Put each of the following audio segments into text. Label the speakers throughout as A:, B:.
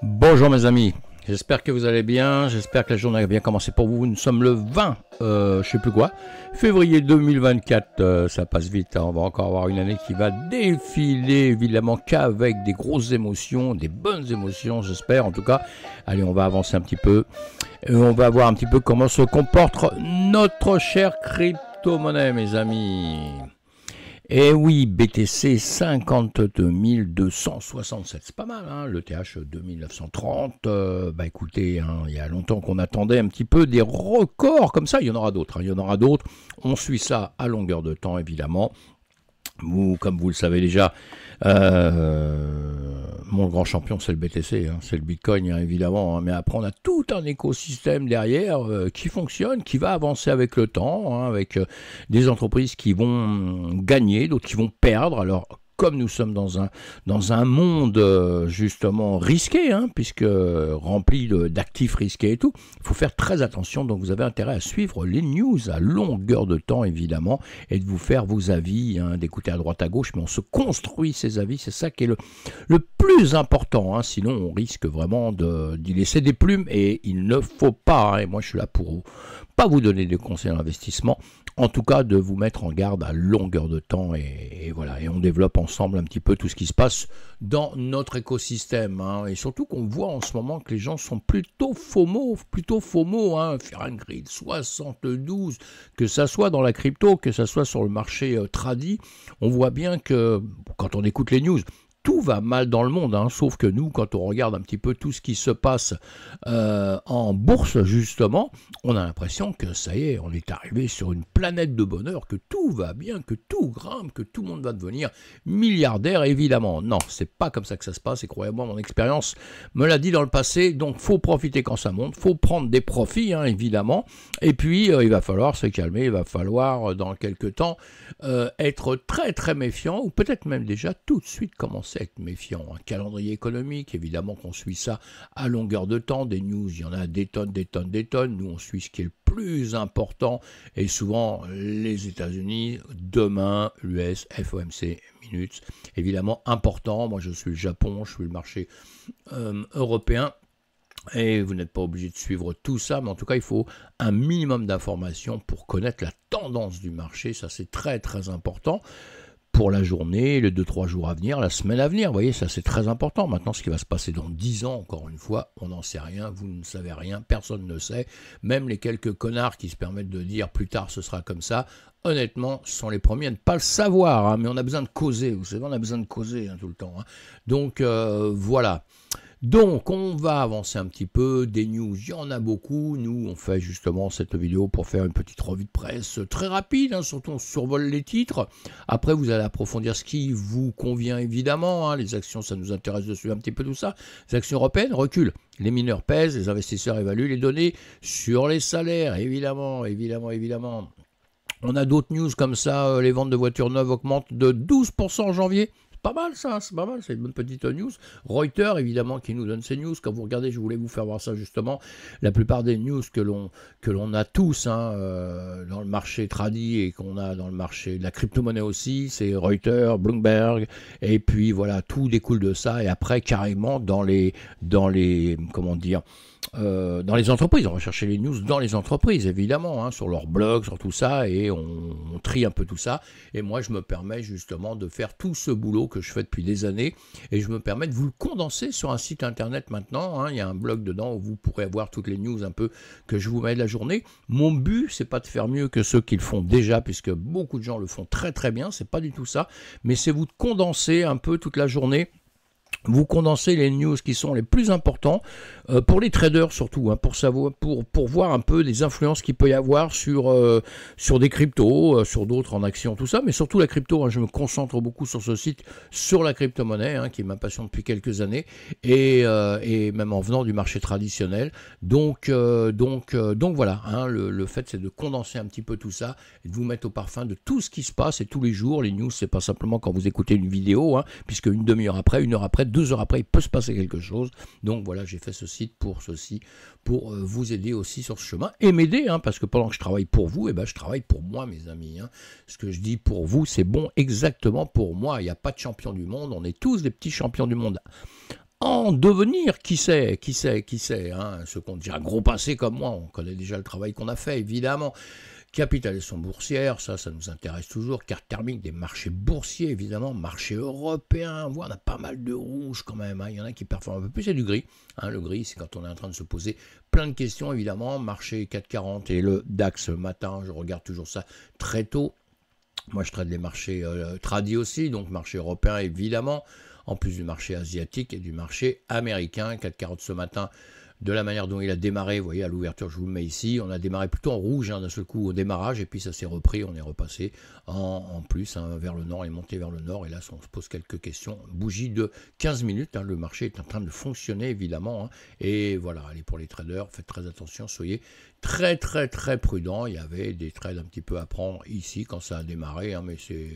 A: Bonjour mes amis, j'espère que vous allez bien, j'espère que la journée a bien commencé pour vous. Nous sommes le 20, euh, je sais plus quoi, février 2024, euh, ça passe vite, hein. on va encore avoir une année qui va défiler évidemment qu'avec des grosses émotions, des bonnes émotions j'espère en tout cas. Allez, on va avancer un petit peu et euh, on va voir un petit peu comment se comporte notre chère crypto-monnaie mes amis. Eh oui, BTC 52 267, c'est pas mal, hein le TH 2930, euh, bah écoutez, hein, il y a longtemps qu'on attendait un petit peu des records comme ça, il y en aura d'autres, hein. il y en aura d'autres, on suit ça à longueur de temps évidemment, Ou comme vous le savez déjà, euh, mon grand champion, c'est le BTC, hein, c'est le Bitcoin, hein, évidemment. Hein, mais après, on a tout un écosystème derrière euh, qui fonctionne, qui va avancer avec le temps, avec euh, des entreprises qui vont mm, gagner, d'autres qui vont perdre. Alors, comme nous sommes dans un, dans un monde euh, justement risqué, hein, puisque euh, rempli d'actifs risqués et tout, il faut faire très attention. Donc vous avez intérêt à suivre les news à longueur de temps, évidemment, et de vous faire vos avis, hein, d'écouter à droite à gauche, mais on se construit ses avis, c'est ça qui est le, plus important. Hein. sinon, on risque vraiment d'y laisser des plumes et il ne faut pas. et moi, je suis là pour pas vous donner des conseils d'investissement, en tout cas de vous mettre en garde à longueur de temps et, voilà et on développe ensemble un petit peu tout ce qui se passe dans notre écosystème hein. et surtout qu'on voit en ce moment que les gens sont plutôt FOMO plutôt FOMO hein, 72 que ça soit dans la crypto que ça soit sur le marché euh, tradi on voit bien que quand on écoute les news tout va mal dans le monde, hein. sauf que nous, quand on regarde un petit peu tout ce qui se passe euh, en bourse, justement, on a l'impression que ça y est, on est arrivé sur une planète de bonheur, que tout va bien, que tout grimpe, que tout le monde va devenir milliardaire, évidemment. Non, c'est pas comme ça que ça se passe, et croyez-moi, mon expérience me l'a dit dans le passé, donc faut profiter quand ça monte, faut prendre des profits, hein, évidemment, et puis euh, il va falloir se calmer, il va falloir, euh, dans quelques temps, être très très méfiant, ou peut-être même déjà tout de suite commencer être méfiant. Un calendrier économique, évidemment qu'on suit ça à longueur de temps. Des news, il y en a des tonnes, des tonnes, des tonnes. Nous, on suit ce qui est le plus important et souvent les États-Unis, demain, l'US, FOMC, minutes. Évidemment, important. Moi, je suis le Japon, je suis le marché euh, européen. Et vous n'êtes pas obligé de suivre tout ça, mais en tout cas, il faut un minimum d'informations pour connaître la tendance du marché. Ça, c'est très, très important pour la journée, les deux trois jours à venir, la semaine à venir. Vous voyez, ça c'est très important. Maintenant, ce qui va se passer dans dix ans, encore une fois, on n'en sait rien, vous ne savez rien, personne ne sait. Même les quelques connards qui se permettent de dire plus tard ce sera comme ça, honnêtement, sont les premiers à ne pas le savoir. Hein. mais on a besoin de causer, vous savez, on a besoin de causer hein, tout le temps. Hein. Donc euh, voilà. Donc, on va avancer un petit peu. Des news, il y en a beaucoup. Nous, on fait justement cette vidéo pour faire une petite revue de presse très rapide. Hein, surtout, on survole les titres. Après, vous allez approfondir ce qui vous convient évidemment. Hein. Les actions, ça nous intéresse de suivre un petit peu tout ça. Les actions européennes reculent. Les mineurs pèsent, les investisseurs évaluent les données sur les salaires, évidemment, évidemment, évidemment. On a d'autres news comme ça, euh, les ventes de voitures neuves augmentent de 12% en janvier, pas mal ça, c'est pas mal, c'est une bonne petite news. Reuters, évidemment, qui nous donne ces news. Quand vous regardez, je voulais vous faire voir ça justement. La plupart des news que l'on, que l'on a tous hein, euh, dans le marché tradi et qu'on a dans le marché de la crypto-monnaie aussi, c'est Reuters, Bloomberg, et puis voilà, tout découle de ça. Et après, carrément, dans les, dans les comment dire, euh, dans les entreprises, on va chercher les news dans les entreprises, évidemment, hein, sur leurs blogs, sur tout ça, et on, trie un peu tout ça. Et moi, je me permets justement de faire tout ce boulot que je fais depuis des années, et je me permets de vous le condenser sur un site internet maintenant. Hein. Il y a un blog dedans où vous pourrez avoir toutes les news un peu que je vous mets de la journée. Mon but, c'est pas de faire mieux que ceux qui le font déjà, puisque beaucoup de gens le font très très bien, c'est pas du tout ça, mais c'est vous condenser un peu toute la journée vous condensez les news qui sont les plus importants euh, pour les traders surtout, hein, pour savoir, pour, pour voir un peu les influences qu'il peut y avoir sur, euh, sur des cryptos, euh, sur d'autres en action, tout ça, mais surtout la crypto. Hein, je me concentre beaucoup sur ce site, sur la crypto-monnaie, hein, qui est ma passion depuis quelques années, et, même en venant du marché traditionnel. Donc, donc, donc voilà, le, le, fait c'est de condenser un petit peu tout ça et de vous mettre au parfum de tout ce qui se passe et tous les jours. Les news, c'est pas simplement quand vous écoutez une vidéo, puisque une demi-heure après, une heure après, deux heures après, il peut se passer quelque chose. Donc voilà, j'ai fait ce site pour ceci, pour euh, vous aider aussi sur ce chemin et m'aider, hein, parce que pendant que je travaille pour vous, eh ben, je travaille pour moi, mes amis. Hein. Ce que je dis pour vous, c'est bon exactement pour moi. Il n'y a pas de champion du monde, on est tous des petits champions du monde en devenir, qui sait, qui sait, qui sait, hein, ceux qui ont déjà un gros passé comme moi, on connaît déjà le travail qu'on a fait, évidemment. Capitalisation boursière, ça, ça nous intéresse toujours. Carte thermique des marchés boursiers, évidemment. Marché européen, on on a pas mal de rouge quand même. Hein. Il y en a qui performent un peu plus, c'est du gris. Hein. le gris, c'est quand on est en train de se poser plein de questions, évidemment. Marché 440 et le DAX ce matin, je regarde toujours ça très tôt. Moi, je traite les marchés euh, tradis aussi, donc marché européen, évidemment en plus du marché asiatique et du marché américain. 4,40 ce matin de la manière dont il a démarré, vous voyez, à l'ouverture, je vous le mets ici, on a démarré plutôt en rouge hein, d'un seul coup au démarrage, et puis ça s'est repris, on est repassé en, plus hein, vers le nord, et monté vers le nord, et là, on se pose quelques questions. Bougie de 15 minutes, hein, le marché est en train de fonctionner, évidemment, et voilà, allez, pour les traders, faites très attention, soyez très, très, très prudents, il y avait des trades un petit peu à prendre ici, quand ça a démarré, mais c'est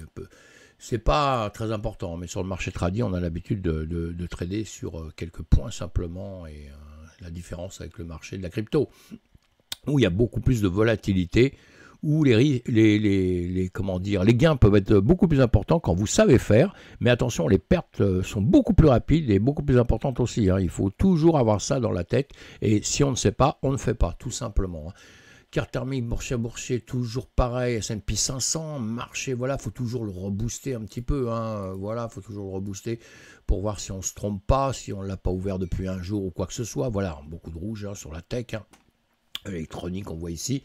A: c'est pas très important, mais sur le marché tradi, on a l'habitude de, de, trader sur euh, quelques points simplement et euh, la différence avec le marché de la crypto, où il y a beaucoup plus de volatilité, où les, les, les, comment dire, les gains peuvent être beaucoup plus importants quand vous savez faire, mais attention, les pertes euh, sont beaucoup plus rapides et beaucoup plus importantes aussi. Hein. Il faut toujours avoir ça dans la tête, et si on ne sait pas, on ne fait pas, tout simplement. Hein carte thermique, boursier à boursier, toujours pareil, S&P 500, marché, voilà, faut toujours le rebooster un petit peu, hein, voilà, faut toujours le rebooster pour voir si on se trompe pas, si on l'a pas ouvert depuis un jour ou quoi que ce soit, voilà, beaucoup de rouge hein, sur la tech, hein. électronique, on voit ici,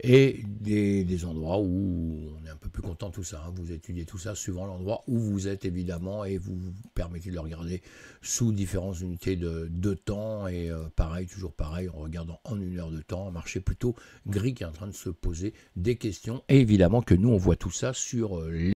A: et des, endroits où on est un peu plus content tout ça. Hein. Vous étudiez tout ça suivant l'endroit où vous êtes évidemment et vous permettez de le regarder sous différentes unités de, temps et euh, pareil, toujours pareil, en regardant en une heure de temps, un marché plutôt gris qui est en train de se poser des questions et évidemment que nous on voit tout ça sur euh, les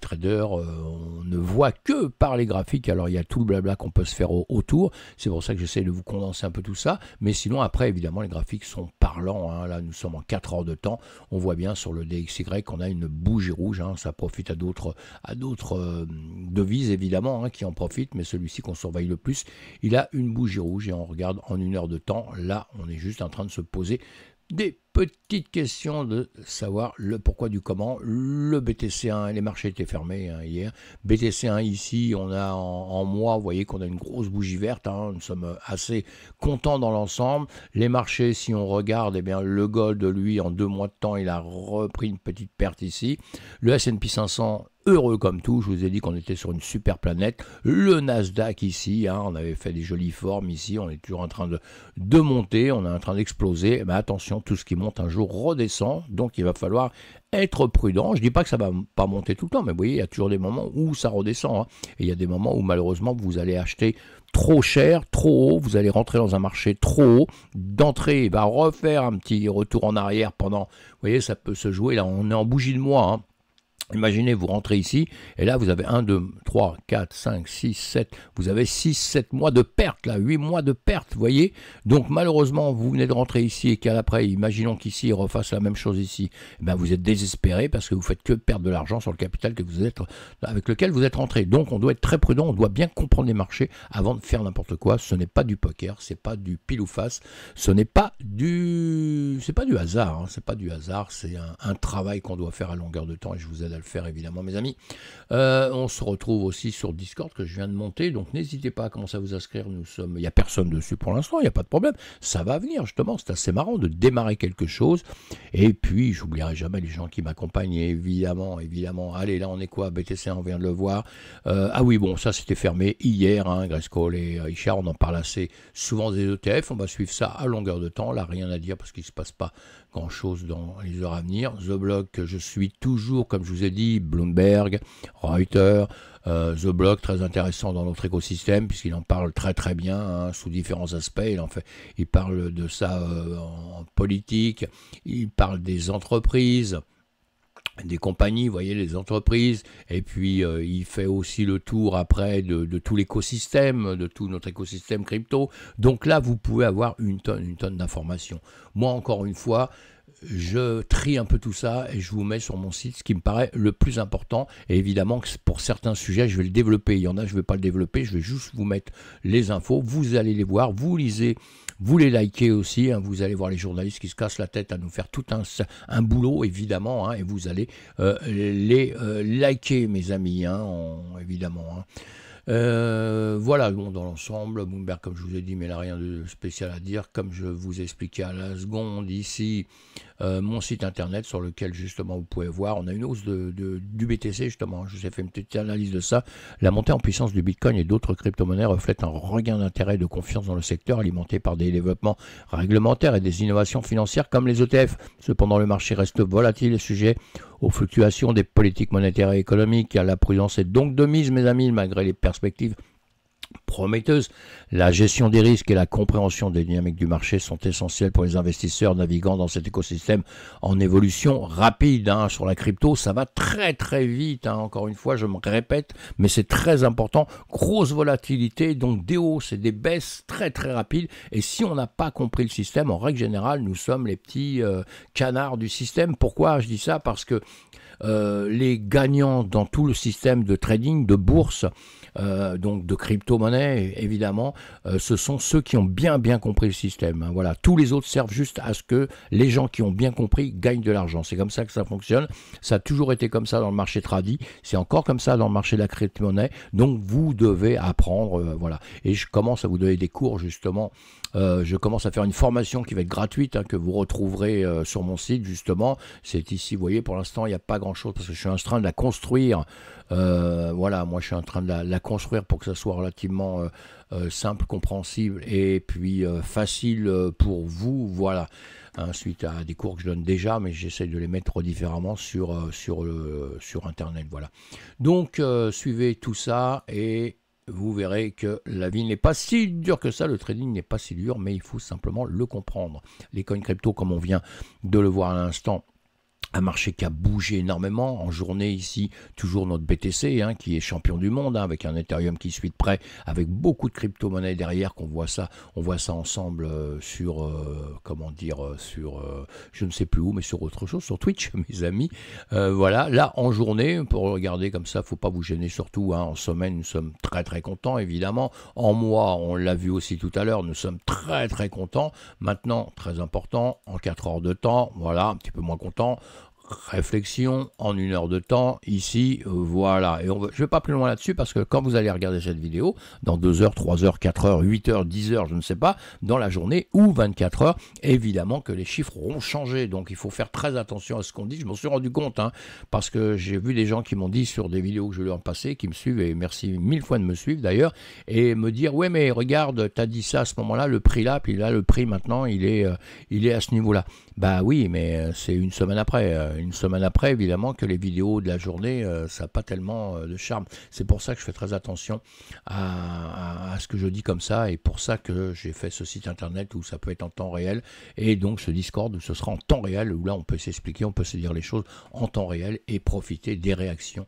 A: traders. Euh, voit que par les graphiques. Alors il y a tout le blabla qu'on peut se faire au autour. C'est pour ça que j'essaie de vous condenser un peu tout ça. Mais sinon, après, évidemment, les graphiques sont parlants. Hein. Là, nous sommes en quatre heures de temps. On voit bien sur le DXY qu'on a une bougie rouge. Hein. Ça profite à d'autres à d'autres euh, devises, évidemment, hein, qui en profitent. Mais celui-ci qu'on surveille le plus, il a une bougie rouge. Et on regarde en une heure de temps. Là, on est juste en train de se poser des petites questions de savoir le pourquoi du comment. Le BTC1, les marchés étaient fermés hein, hier. BTC1 ici, on a en, mois, vous voyez qu'on a une grosse bougie verte. Hein. nous sommes assez contents dans l'ensemble. Les marchés, si on regarde, eh bien, le gold, lui, en deux mois de temps, il a repris une petite perte ici. Le S&P 500 heureux comme tout. Je vous ai dit qu'on était sur une super planète. Le Nasdaq ici, hein, on avait fait des jolies formes ici, on est toujours en train de, de monter, on est en train d'exploser. Mais attention, tout ce qui monte un jour redescend, donc il va falloir être prudent. Je dis pas que ça va pas monter tout le temps, mais vous voyez, il y a toujours des moments où ça redescend. Hein. Et il y a des moments où malheureusement vous allez acheter trop cher, trop haut, vous allez rentrer dans un marché trop haut. D'entrée, il va refaire un petit retour en arrière pendant, vous voyez, ça peut se jouer. Là, on est en bougie de mois. Hein. Imaginez, vous rentrez ici, et là, vous avez 1, 2, 3, 4, 5, 6, 7, vous avez 6, 7 mois de perte, là, 8 mois de perte, vous voyez Donc, malheureusement, vous venez de rentrer ici, et qu'à l'après, imaginons qu'ici, refasse la même chose ici, eh ben, vous êtes désespéré parce que vous faites que perdre de l'argent sur le capital que vous êtes, avec lequel vous êtes rentré. Donc, on doit être très prudent, on doit bien comprendre les marchés avant de faire n'importe quoi. Ce n'est pas du poker, c'est pas du pile ou face, ce n'est pas du... c'est pas du hasard, hein. c'est pas du hasard, c'est un, travail qu'on doit faire à longueur de temps, et je vous aide à faire évidemment, mes amis. Euh, on se retrouve aussi sur Discord que je viens de monter, donc n'hésitez pas à commencer à vous inscrire. Nous sommes, il n'y a personne dessus pour l'instant, il n'y a pas de problème. Ça va venir justement, c'est assez marrant de démarrer quelque chose. Et puis, j'oublierai jamais les gens qui m'accompagnent, évidemment, évidemment. Allez, là, on est quoi BTC, on vient de le voir. Euh, ah oui, bon, ça c'était fermé hier, hein, et euh, Richard, on en parle assez souvent des ETF. On va suivre ça à longueur de temps. Là, rien à dire parce qu'il se passe pas grand chose dans les heures à venir. The Block, je suis toujours, comme je vous ai dit, Bloomberg, Reuters, euh, The Block, très intéressant dans notre écosystème, puisqu'il en parle très très bien, hein, sous différents aspects. Il, en fait, il parle de ça euh, en politique, il parle des entreprises des compagnies, vous voyez, les entreprises, et puis euh, il fait aussi le tour après de, tout l'écosystème, de tout notre écosystème crypto. Donc là, vous pouvez avoir une tonne, une tonne d'informations. Moi, encore une fois, je trie un peu tout ça et je vous mets sur mon site ce qui me paraît le plus important. Et évidemment, pour certains sujets, je vais le développer. Il y en a, je ne vais pas le développer. Je vais juste vous mettre les infos. Vous allez les voir. Vous lisez, vous les likez aussi. Hein. Vous allez voir les journalistes qui se cassent la tête à nous faire tout un, boulot, évidemment. Hein. Et vous allez euh, les euh, liker, mes amis, hein, évidemment. Euh, voilà, bon, dans l'ensemble, Bloomberg, comme je vous ai dit, mais n'a rien de spécial à dire. Comme je vous expliquais à la seconde ici, euh, mon site internet sur lequel justement vous pouvez voir, on a une hausse de, du BTC justement. Je vous ai fait une petite analyse de ça. La montée en puissance du Bitcoin et d'autres crypto-monnaies reflète un regain d'intérêt et de confiance dans le secteur alimenté par des développements réglementaires et des innovations financières comme les ETF. Cependant, le marché reste volatile et sujet aux fluctuations des politiques monétaires et économiques. La prudence est donc de mise, mes amis, malgré les perspectives prometteuse. La gestion des risques et la compréhension des dynamiques du marché sont essentielles pour les investisseurs naviguant dans cet écosystème en évolution rapide. Hein. Sur la crypto, ça va très très vite. Hein. Encore une fois, je me répète, mais c'est très important. Grosse volatilité, donc des hausses et des baisses très très rapides. Et si on n'a pas compris le système, en règle générale, nous sommes les petits euh, canards du système. Pourquoi je dis ça Parce que euh, les gagnants dans tout le système de trading, de bourse, euh, donc de crypto-monnaie, évidemment, euh, ce sont ceux qui ont bien bien compris le système. Hein. voilà, tous les autres servent juste à ce que les gens qui ont bien compris gagnent de l'argent. C'est comme ça que ça fonctionne. Ça a toujours été comme ça dans le marché tradit. C'est encore comme ça dans le marché de la crypto-monnaie. Donc vous devez apprendre, voilà. Et je commence à vous donner des cours justement. je commence à faire une formation qui va être gratuite hein, que vous retrouverez sur mon site justement. C'est ici, vous voyez, pour l'instant il n'y a pas chose parce que je suis en train de la construire. Euh, voilà, moi je suis en train de la, construire pour que ça soit relativement euh, euh, simple, compréhensible et puis facile pour vous. Voilà. ensuite suite à des cours que je donne déjà, mais j'essaie de les mettre différemment sur, sur, le, sur Internet. Voilà. Donc, suivez tout ça et vous verrez que la vie n'est pas si dure que ça, le trading n'est pas si dur, mais il faut simplement le comprendre. Les coins crypto, comme on vient de le voir à l'instant, un marché qui a bougé énormément en journée ici, toujours notre BTC hein, qui est champion du monde hein, avec un Ethereum qui suit de près, avec beaucoup de crypto-monnaies derrière qu'on voit ça, on voit ça ensemble euh, sur euh, comment dire euh, sur je ne sais plus où mais sur autre chose, sur Twitch mes amis. voilà, là en journée pour regarder comme ça, faut pas vous gêner surtout. Hein, en semaine nous sommes très très contents évidemment. En mois on l'a vu aussi tout à l'heure, nous sommes très très contents. Maintenant très important en 4 heures de temps, voilà un petit peu moins content réflexion en une heure de temps ici, euh, voilà. Et je ne vais pas plus loin là-dessus parce que quand vous allez regarder cette vidéo, dans 2 heures, 3 heures, 4 heures, 8 heures, 10 heures, je ne sais pas, dans la journée ou 24 heures, évidemment que les chiffres auront changé. Donc il faut faire très attention à ce qu'on dit. Je m'en suis rendu compte hein, parce que j'ai vu des gens qui m'ont dit sur des vidéos que je leur passées, qui me suivent, et merci mille fois de me suivre d'ailleurs, et me dire, ouais mais regarde, t'as dit ça à ce moment-là, le prix là, puis là, le prix maintenant, il est, euh, il est à ce niveau-là. Bah oui, mais euh, c'est une semaine après. Euh, une semaine après, évidemment, que les vidéos de la journée, euh, ça n'a pas tellement euh, de charme. C'est pour ça que je fais très attention à, ce que je dis comme ça, et pour ça que j'ai fait ce site internet où ça peut être en temps réel, et donc ce Discord où ce sera en temps réel, où là on peut s'expliquer, on peut se dire les choses en temps réel et profiter des réactions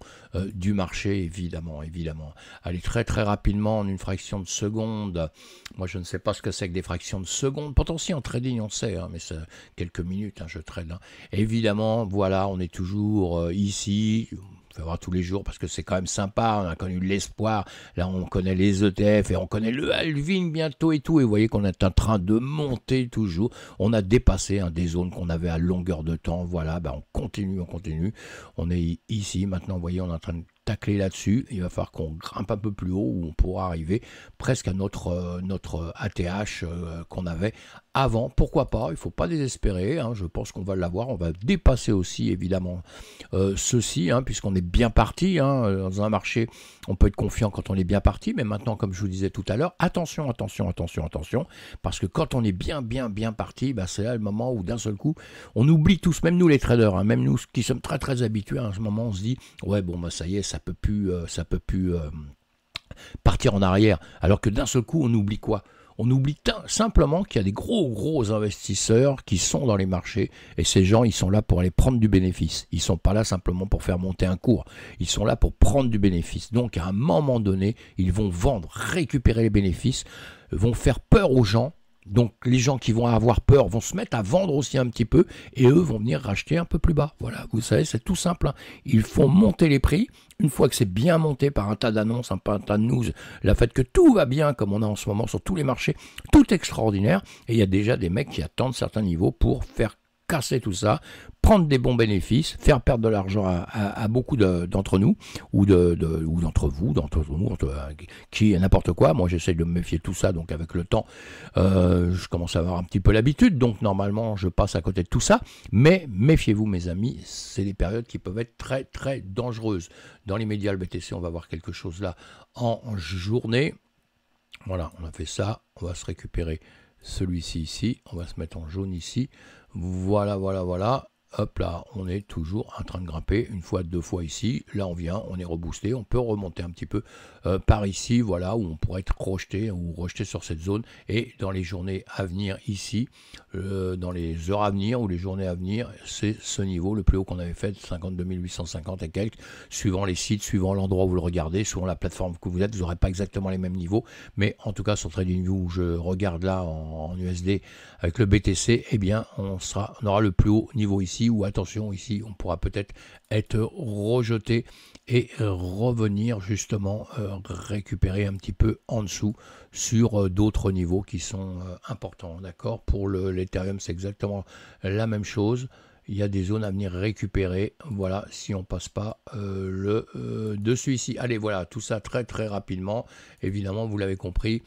A: du marché, évidemment, évidemment. allez très très rapidement en une fraction de seconde. Moi je ne sais pas ce que c'est que des fractions de seconde. Pourtant si en trading on sait, hein, mais c'est quelques minutes, hein, je trade. Hein. évidemment Évidemment, voilà, on est toujours euh, ici, on va voir tous les jours parce que c'est quand même sympa, on a connu l'espoir, là on connaît les ETF et on connaît le Alvin bientôt et tout, et vous voyez qu'on est en train de monter toujours, on a dépassé hein, des zones qu'on avait à longueur de temps, voilà, ben on continue, on continue, on est ici maintenant, vous voyez, on est en train de tacler là-dessus. Il va falloir qu'on grimpe un peu plus haut où on pourra arriver presque à notre, euh, notre ATH euh, euh, qu'on avait avant. Pourquoi pas Il ne faut pas désespérer. Hein. je pense qu'on va l'avoir. On va dépasser aussi évidemment ceci hein, puisqu'on est bien parti. Hein, dans un marché, on peut être confiant quand on est bien parti. Mais maintenant, comme je vous disais tout à l'heure, attention, attention, attention, attention. Parce que quand on est bien, bien, bien parti, bah, c'est là le moment où d'un seul coup, on oublie tous, même nous les traders, même nous qui sommes très, très habitués à ce moment, on se dit, ouais, bon, bah, ça y est, ça ça peut plus, euh, ça peut plus euh, partir en arrière. Alors que d'un seul coup, on oublie quoi on oublie simplement qu'il y a des gros gros investisseurs qui sont dans les marchés et ces gens ils sont là pour aller prendre du bénéfice. Ils ne sont pas là simplement pour faire monter un cours. Ils sont là pour prendre du bénéfice. Donc à un moment donné, ils vont vendre, récupérer les bénéfices, vont faire peur aux gens donc les gens qui vont avoir peur vont se mettre à vendre aussi un petit peu et eux vont venir racheter un peu plus bas. Voilà, vous savez, c'est tout simple. Hein. Ils font monter les prix. Une fois que c'est bien monté par un tas d'annonces, un tas de news, la fait que tout va bien comme on a en ce moment sur tous les marchés, tout extraordinaire. Et il y a déjà des mecs qui attendent certains niveaux pour faire casser tout ça prendre des bons bénéfices, faire perdre de l'argent à, beaucoup d'entre nous, ou d'entre de, vous, d'entre nous, euh, qui, n'importe quoi. Moi, j'essaie de me méfier de tout ça, donc avec le temps, euh, je commence à avoir un petit peu l'habitude, donc normalement, je passe à côté de tout ça. Mais méfiez-vous, mes amis, c'est des périodes qui peuvent être très, très dangereuses. Dans l'immédiat, le BTC, on va voir quelque chose là en journée. Voilà, on a fait ça, on va se récupérer celui-ci ici, on va se mettre en jaune ici. Voilà, voilà, voilà hop là, on est toujours en train de grimper, une fois, deux fois ici, là on vient, on est reboosté, on peut remonter un petit peu euh, par ici, voilà, où on pourrait être rejeté ou rejeté sur cette zone, et dans les journées à venir ici, euh, dans les heures à venir ou les journées à venir, c'est ce niveau, le plus haut qu'on avait fait, 52 850 et quelques, suivant les sites, suivant l'endroit où vous le regardez, suivant la plateforme que vous êtes, vous n'aurez pas exactement les mêmes niveaux, mais en tout cas sur TradingView où je regarde là en, USD avec le BTC, eh bien on, sera, on aura le plus haut niveau ici, ou attention ici, on pourra peut-être être rejeté et revenir justement euh, récupérer un petit peu en dessous sur euh, d'autres niveaux qui sont euh, importants. D'accord Pour l'Ethereum, c'est exactement la même chose il y a des zones à venir récupérer. Voilà, si on passe pas euh, le euh, de dessus ici. Allez, voilà, tout ça très très rapidement. Évidemment, vous l'avez compris.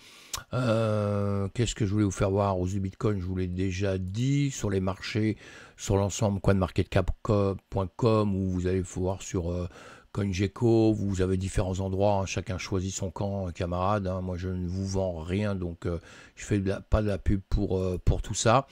A: Euh, qu'est-ce que je voulais vous faire voir aux Bitcoin Je vous l'ai déjà dit sur les marchés, sur l'ensemble coinmarketcap.com où vous allez voir sur CoinGecko, vous avez différents endroits, hein. chacun choisit son camp, camarade. Hein. moi, je ne vous vends rien, donc je je fais pas de la pub pour, pour tout ça.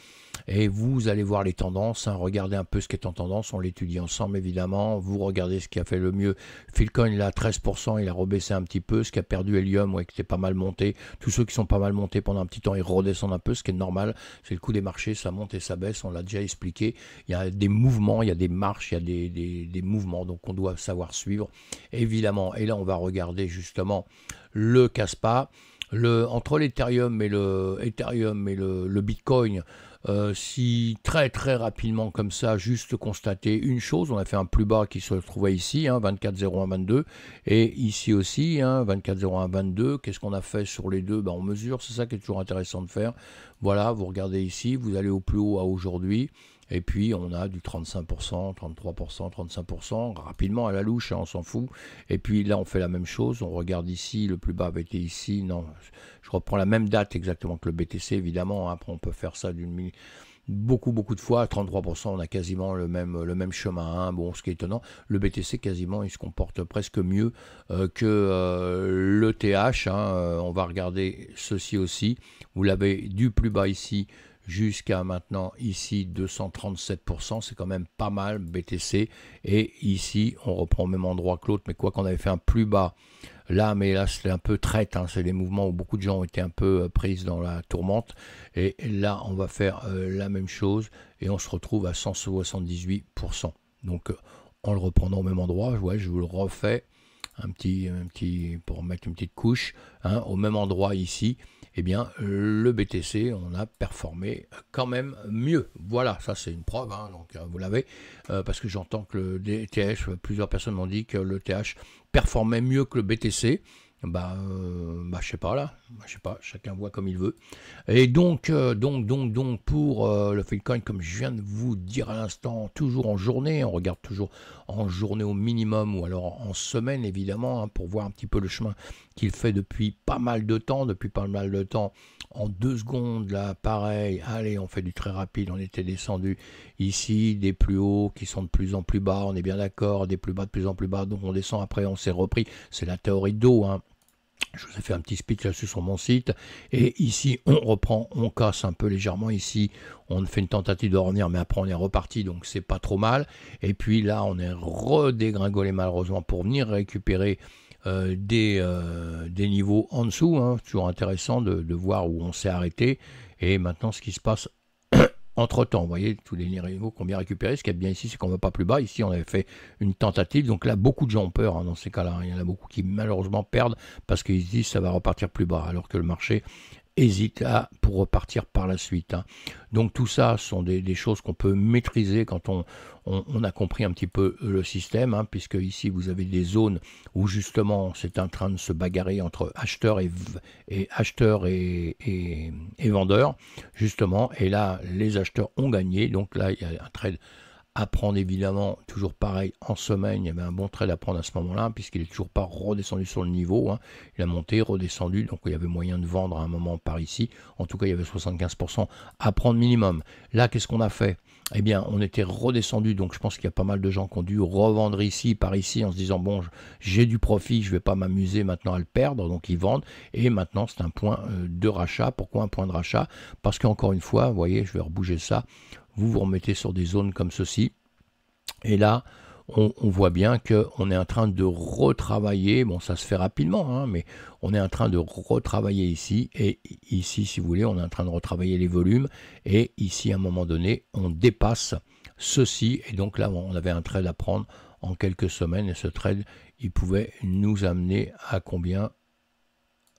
A: Et vous allez voir les tendances, hein. regardez un peu ce qui est en tendance, on l'étudie ensemble évidemment. Vous regardez ce qui a fait le mieux. Philcoin, il a 13%, il a rebaissé un petit peu. Ce qui a perdu Helium, ouais, qui était pas mal monté. Tous ceux qui sont pas mal montés pendant un petit temps, ils redescendent un peu, ce qui est normal. C'est le coup des marchés, ça monte et ça baisse, on l'a déjà expliqué. Il y a des mouvements, il y a des marches, il y a des, mouvements, donc on doit savoir suivre évidemment. Et là, on va regarder justement le CASPA. Le, entre l'Ethereum et le, Ethereum et le Bitcoin, euh, si très très rapidement comme ça, juste constater une chose, on a fait un plus bas qui se trouvait ici, hein, 24,01,22, et ici aussi, hein, 24,01,22, qu'est-ce qu'on a fait sur les deux ben, On mesure, c'est ça qui est toujours intéressant de faire. Voilà, vous regardez ici, vous allez au plus haut à aujourd'hui, et puis on a du 35%, 33%, 35%, rapidement à la louche, hein, on s'en fout. Et puis là on fait la même chose, on regarde ici, le plus bas avait été ici, non, je reprends la même date exactement que le BTC évidemment, hein. après on peut faire ça d'une beaucoup beaucoup de fois, à 33% on a quasiment le même, le même chemin, hein. bon ce qui est étonnant, le BTC quasiment il se comporte presque mieux euh, que euh, le TH, euh, on va regarder ceci aussi, vous l'avez du plus bas ici jusqu'à maintenant ici 237%, c'est quand même pas mal BTC. Et ici, on reprend au même endroit que l'autre, mais quoi qu'on avait fait un plus bas là, mais là c'est un peu traite, hein. c'est des mouvements où beaucoup de gens ont été un peu euh, pris dans la tourmente. Et là, on va faire euh, la même chose et on se retrouve à 178%. Donc, euh, en le reprenant au même endroit, ouais, je vous le refais un petit, pour mettre une petite couche, hein, au même endroit ici, et eh bien, le BTC, on a performé quand même mieux. Voilà, ça c'est une preuve, hein, donc euh, vous l'avez, euh, parce que j'entends que le TH, plusieurs personnes m'ont dit que le TH performait mieux que le BTC bah, euh, bah je sais pas là, bah, je sais pas, chacun voit comme il veut. Et donc, euh, donc, donc, donc, pour euh, le Fitcoin, comme je viens de vous dire à l'instant, toujours en journée, on regarde toujours en journée au minimum ou alors en semaine évidemment hein, pour voir un petit peu le chemin qu'il fait depuis pas mal de temps, depuis pas mal de temps, en deux secondes, là, pareil, allez, on fait du très rapide, on était descendu ici, des plus hauts qui sont de plus en plus bas, on est bien d'accord, des plus bas de plus en plus bas, donc on descend, après on s'est repris, c'est la théorie d'eau, hein. Je vous ai fait un petit speech là-dessus sur mon site. Et ici, on reprend, on casse un peu légèrement. Ici, on fait une tentative de revenir, mais après, on est reparti, donc c'est pas trop mal. Et puis là, on est redégringolé malheureusement pour venir récupérer euh, des, euh, des, niveaux en dessous. Hein, toujours intéressant de, voir où on s'est arrêté et maintenant ce qui se passe entre temps. Vous voyez, tous les niveaux qu'on vient récupérer. Ce qui est bien ici, c'est qu'on ne va pas plus bas. Ici, on avait fait une tentative. Donc là, beaucoup de gens ont peur hein, dans ces cas-là. Hein. Il y en a beaucoup qui malheureusement perdent parce qu'ils se disent ça va repartir plus bas alors que le marché à pour repartir par la suite. Hein. Donc tout ça sont des, choses qu'on peut maîtriser quand on, on, a compris un petit peu euh, le système, hein, puisque ici vous avez des zones où justement c'est en train de se bagarrer entre acheteurs et, et acheteurs et, et vendeurs, justement, et là les acheteurs ont gagné, donc là il y a un trade à prendre évidemment, toujours pareil, en semaine, il y avait un bon trade à prendre à ce moment-là, puisqu'il n'est toujours pas redescendu sur le niveau. Hein. Il a monté, redescendu, donc il y avait moyen de vendre à un moment par ici. En tout cas, il y avait 75% à prendre minimum. Là, qu'est-ce qu'on a fait Eh bien, on était redescendu, donc je pense qu'il y a pas mal de gens qui ont dû revendre ici, par ici, en se disant, bon, j'ai du profit, je ne vais pas m'amuser maintenant à le perdre, donc ils vendent. Et maintenant, c'est un point euh, de rachat. Pourquoi un point de rachat Parce qu'encore une fois, vous voyez, je vais rebouger ça vous vous remettez sur des zones comme ceci. Et là, on, voit bien qu'on est en train de retravailler. Bon, ça se fait rapidement, hein, mais on est en train de retravailler ici. Et ici, si vous voulez, on est en train de retravailler les volumes. Et ici, à un moment donné, on dépasse ceci. Et donc là, on avait un trade à prendre en quelques semaines. Et ce trade, il pouvait nous amener à combien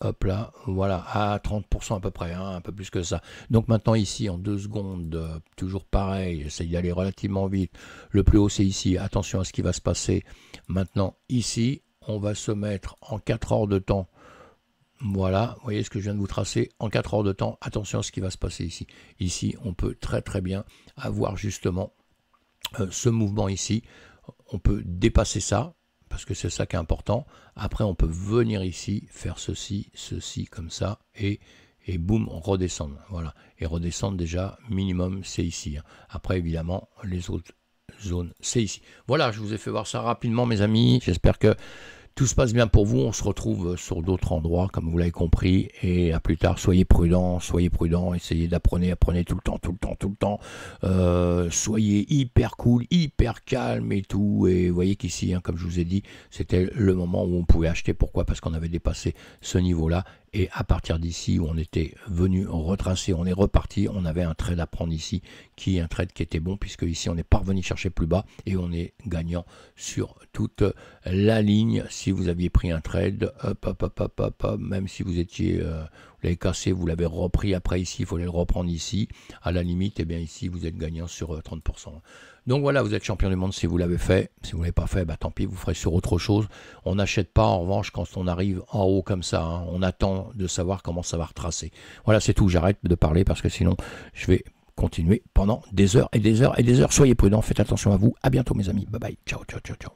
A: Hop là, voilà, à 30% à peu près, hein, un peu plus que ça. Donc maintenant ici, en deux secondes, euh, toujours pareil, j'essaye d'aller relativement vite. Le plus haut, c'est ici. Attention à ce qui va se passer. Maintenant, ici, on va se mettre en 4 heures de temps. Voilà, vous voyez ce que je viens de vous tracer en 4 heures de temps. Attention à ce qui va se passer ici. Ici, on peut très très bien avoir justement euh, ce mouvement ici. On peut dépasser ça, parce que c'est ça qui est important. Après, on peut venir ici, faire ceci, ceci, comme ça, et, et boum, redescendre. Voilà. Et redescendre déjà, minimum, c'est ici. Hein. Après, évidemment, les autres zones, c'est ici. Voilà, je vous ai fait voir ça rapidement, mes amis. J'espère que tout se passe bien pour vous. On se retrouve euh, sur d'autres endroits, comme vous l'avez compris. Et à plus tard, soyez prudents, soyez prudents. Essayez d'apprendre, apprenez tout le temps, tout le temps, tout le temps. Euh, soyez hyper cool, hyper calme et tout. Et voyez qu'ici, hein, comme je vous ai dit, c'était le moment où on pouvait acheter. Pourquoi Parce qu'on avait dépassé ce niveau-là et à partir d'ici, où on était venu retracer, on est reparti, on avait un trade à prendre ici, qui est un trade qui était bon, puisque ici, on est pas revenu chercher plus bas, et on est gagnant sur toute la ligne. Si vous aviez pris un trade, même si vous étiez... Euh, cassé, vous l'avez repris après ici, il faut le reprendre ici. À la limite, et eh bien ici, vous êtes gagnant sur 30%. Euh, Donc voilà, vous êtes champion du monde si vous l'avez fait. Si vous ne l'avez pas fait, bah, tant pis, vous ferez sur autre chose. On n'achète pas en revanche quand on arrive en haut comme ça. Hein, on attend de savoir comment ça va retracer. Voilà, c'est tout. J'arrête de parler parce que sinon, je vais continuer pendant des heures et des heures et des heures. Soyez prudents, faites attention à vous. À bientôt mes amis. Bye bye. Ciao, ciao, ciao, ciao.